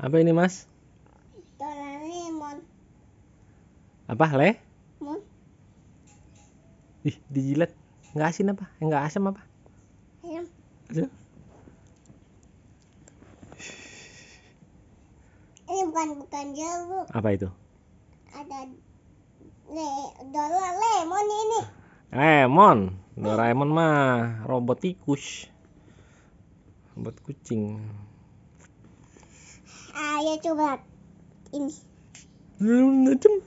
Apa ini, Mas? Doraemon. Apa, Le? Mon. Ih, dijilat. Enggak asin apa? Enggak asam apa? Asam. Ini bukan bukan jeruk. Apa itu? Ada le Doraemon ini. Doraemon. Hmm. Doraemon mah robot tikus. Robot kucing ayo ah, ya coba ini belum